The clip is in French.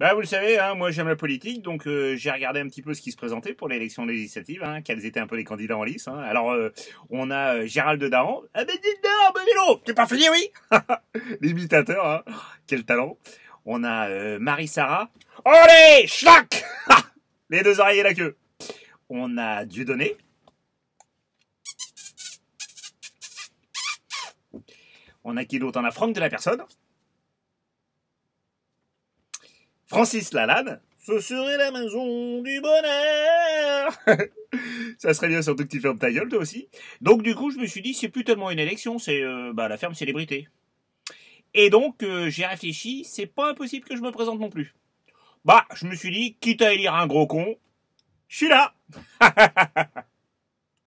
Bah, vous le savez, hein, moi j'aime la politique, donc euh, j'ai regardé un petit peu ce qui se présentait pour l'élection législative, hein, quels étaient un peu les candidats en lice. Hein. Alors, euh, on a euh, Gérald Daran. Ah ben dites donc, vélo, t'es pas fini, oui L'imitateur, hein. quel talent. On a Marie-Sara. Allez, schlack Les deux oreilles et la queue. On a Dieudonné. On a qui d'autre On a Franck de la Personne. Francis Lalanne, ce serait la maison du bonheur. ça serait bien surtout que tu fermes ta gueule toi aussi. Donc du coup, je me suis dit, c'est plus tellement une élection, c'est euh, bah, la ferme célébrité. Et donc, euh, j'ai réfléchi, c'est pas impossible que je me présente non plus. Bah, je me suis dit, quitte à élire un gros con, je suis là